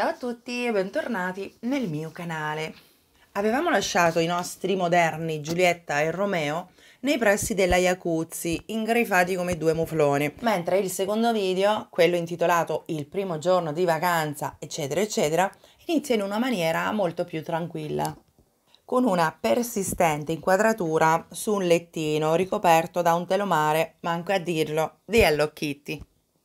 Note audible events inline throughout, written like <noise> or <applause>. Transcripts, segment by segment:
Ciao a tutti e bentornati nel mio canale. Avevamo lasciato i nostri moderni Giulietta e Romeo nei pressi della Iacuzzi, ingrifati come due mufloni, mentre il secondo video, quello intitolato Il primo giorno di vacanza, eccetera, eccetera, inizia in una maniera molto più tranquilla con una persistente inquadratura su un lettino ricoperto da un telomare, manco a dirlo, di Hello Kitty.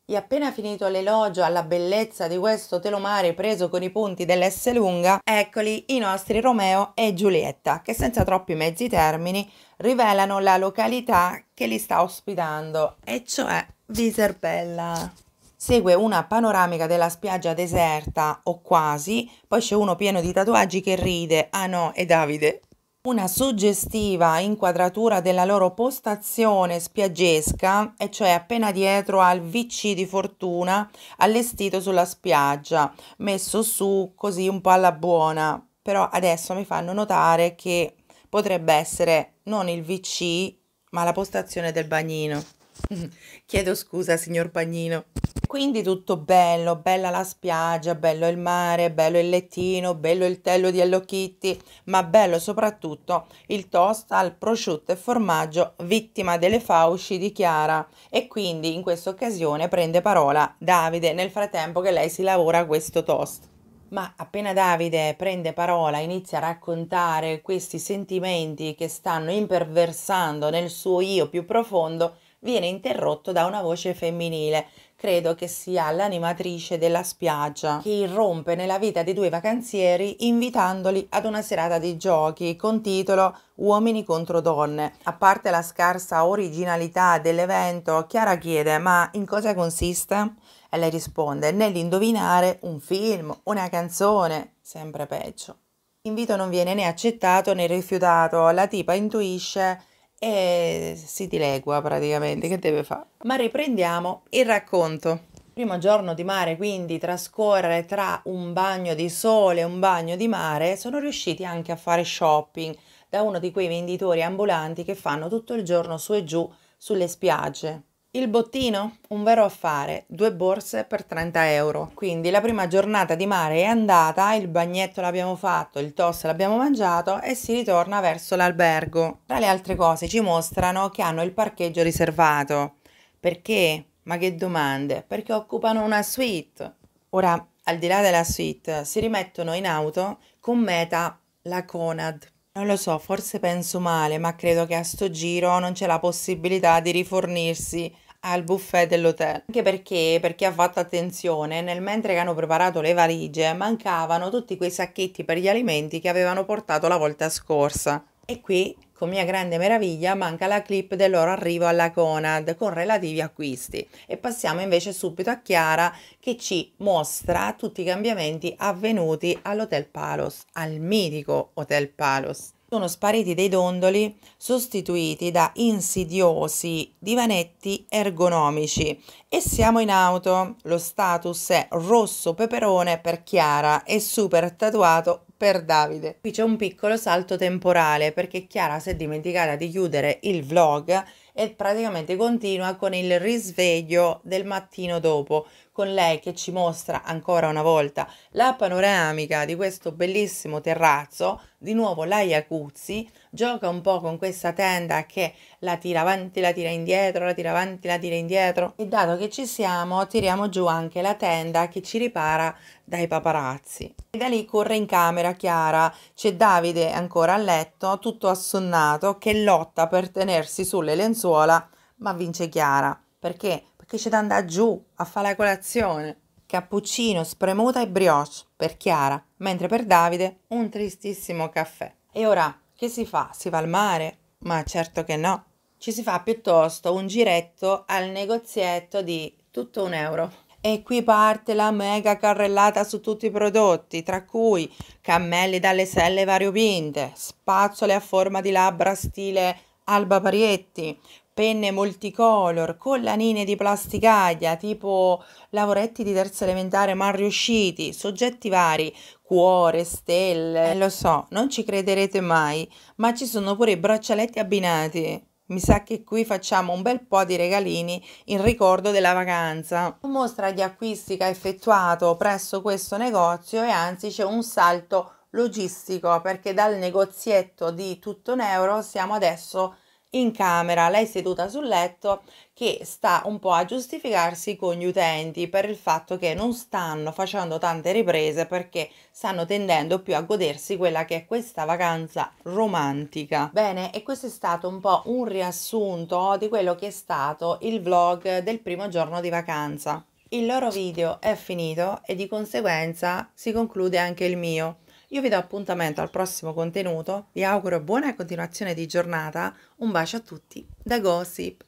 E appena finito l'elogio alla bellezza di questo telomare preso con i punti dell'S lunga, eccoli i nostri Romeo e Giulietta, che senza troppi mezzi termini rivelano la località che li sta ospitando, e cioè Viserbella. Segue una panoramica della spiaggia deserta o quasi, poi c'è uno pieno di tatuaggi che ride, ah no, è Davide, una suggestiva inquadratura della loro postazione spiaggesca, e cioè appena dietro al VC di Fortuna allestito sulla spiaggia, messo su così un po' alla buona, però adesso mi fanno notare che potrebbe essere non il VC, ma la postazione del bagnino. <laughs> Chiedo scusa, signor Pagnino. Quindi tutto bello, bella la spiaggia, bello il mare, bello il lettino, bello il tello di Hello Kitty, ma bello soprattutto il toast al prosciutto e formaggio vittima delle fauci di Chiara. E quindi in questa occasione prende parola Davide nel frattempo che lei si lavora questo toast. Ma appena Davide prende parola, inizia a raccontare questi sentimenti che stanno imperversando nel suo io più profondo, viene interrotto da una voce femminile, credo che sia l'animatrice della spiaggia, che irrompe nella vita dei due vacanzieri invitandoli ad una serata di giochi con titolo Uomini contro donne. A parte la scarsa originalità dell'evento, Chiara chiede ma in cosa consiste? E lei risponde nell'indovinare un film, una canzone, sempre peggio. L'invito non viene né accettato né rifiutato, la tipa intuisce e si dilegua praticamente, che deve fare? Ma riprendiamo il racconto. Il primo giorno di mare, quindi trascorre tra un bagno di sole e un bagno di mare, sono riusciti anche a fare shopping da uno di quei venditori ambulanti che fanno tutto il giorno su e giù sulle spiagge. Il bottino? Un vero affare, due borse per 30 euro. Quindi la prima giornata di mare è andata, il bagnetto l'abbiamo fatto, il toast l'abbiamo mangiato e si ritorna verso l'albergo. Tra le altre cose ci mostrano che hanno il parcheggio riservato. Perché? Ma che domande? Perché occupano una suite. Ora, al di là della suite, si rimettono in auto con meta la Conad. Non lo so, forse penso male, ma credo che a sto giro non c'è la possibilità di rifornirsi al buffet dell'hotel. Anche perché, per chi ha fatto attenzione, nel mentre che hanno preparato le valigie mancavano tutti quei sacchetti per gli alimenti che avevano portato la volta scorsa. E qui, con mia grande meraviglia, manca la clip del loro arrivo alla Conad con relativi acquisti. E passiamo invece subito a Chiara che ci mostra tutti i cambiamenti avvenuti all'Hotel Palos, al mitico Hotel Palos sono spariti dei dondoli sostituiti da insidiosi divanetti ergonomici e siamo in auto. Lo status è rosso peperone per Chiara e super tatuato per Davide. Qui c'è un piccolo salto temporale perché Chiara si è dimenticata di chiudere il vlog e praticamente continua con il risveglio del mattino dopo, con lei che ci mostra ancora una volta la panoramica di questo bellissimo terrazzo, di nuovo la Iacuzzi, gioca un po' con questa tenda che la tira avanti, la tira indietro, la tira avanti, la tira indietro e dato che ci siamo tiriamo giù anche la tenda che ci ripara dai paparazzi. E da lì corre in camera Chiara, c'è Davide ancora a letto, tutto assonnato, che lotta per tenersi sulle lenzuola Sassuola, ma vince Chiara. Perché? Perché c'è da andare giù a fare la colazione. Cappuccino, spremuta e brioche per Chiara, mentre per Davide un tristissimo caffè. E ora che si fa? Si va al mare? Ma certo che no. Ci si fa piuttosto un giretto al negozietto di tutto un euro. E qui parte la mega carrellata su tutti i prodotti, tra cui cammelli dalle selle variopinte, spazzole a forma di labbra stile Alba Parietti, penne multicolor, collanine di plasticaglia, tipo lavoretti di terza elementare mal riusciti, soggetti vari, cuore, stelle. Eh, lo so, non ci crederete mai, ma ci sono pure i braccialetti abbinati. Mi sa che qui facciamo un bel po' di regalini in ricordo della vacanza. Mostra di acquisti che ha effettuato presso questo negozio e anzi c'è un salto logistico perché dal negozietto di tutto un euro siamo adesso in camera, lei seduta sul letto che sta un po' a giustificarsi con gli utenti per il fatto che non stanno facendo tante riprese perché stanno tendendo più a godersi quella che è questa vacanza romantica. Bene, e questo è stato un po' un riassunto di quello che è stato il vlog del primo giorno di vacanza. Il loro video è finito e di conseguenza si conclude anche il mio. Io vi do appuntamento al prossimo contenuto, vi auguro buona continuazione di giornata, un bacio a tutti da Gossip.